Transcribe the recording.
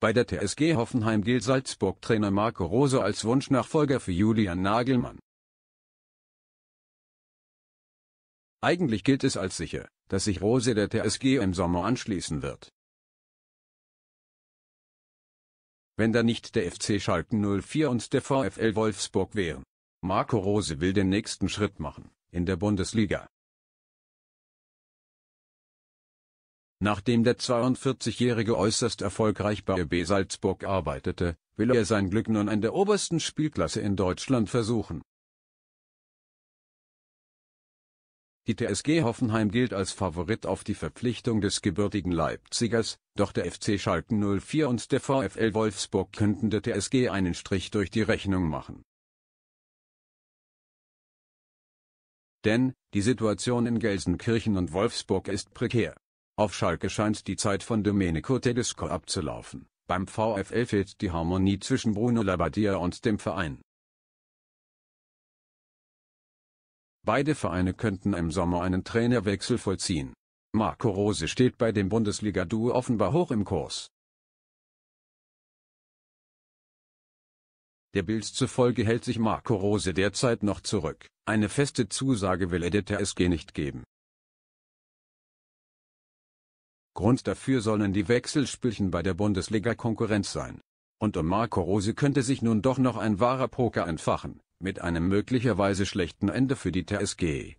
Bei der TSG Hoffenheim gilt Salzburg-Trainer Marco Rose als Wunschnachfolger für Julian Nagelmann. Eigentlich gilt es als sicher, dass sich Rose der TSG im Sommer anschließen wird. Wenn da nicht der FC Schalken 04 und der VfL Wolfsburg wären. Marco Rose will den nächsten Schritt machen, in der Bundesliga. Nachdem der 42-Jährige äußerst erfolgreich bei RB Salzburg arbeitete, will er sein Glück nun an der obersten Spielklasse in Deutschland versuchen. Die TSG Hoffenheim gilt als Favorit auf die Verpflichtung des gebürtigen Leipzigers, doch der FC Schalken 04 und der VfL Wolfsburg könnten der TSG einen Strich durch die Rechnung machen. Denn, die Situation in Gelsenkirchen und Wolfsburg ist prekär. Auf Schalke scheint die Zeit von Domenico Tedesco abzulaufen. Beim VfL fehlt die Harmonie zwischen Bruno Labbadia und dem Verein. Beide Vereine könnten im Sommer einen Trainerwechsel vollziehen. Marco Rose steht bei dem Bundesliga-Duo offenbar hoch im Kurs. Der Bild zufolge hält sich Marco Rose derzeit noch zurück. Eine feste Zusage will er der TSG nicht geben. Grund dafür sollen die Wechselspielchen bei der Bundesliga-Konkurrenz sein. Und um Marco Rose könnte sich nun doch noch ein wahrer Poker entfachen, mit einem möglicherweise schlechten Ende für die TSG.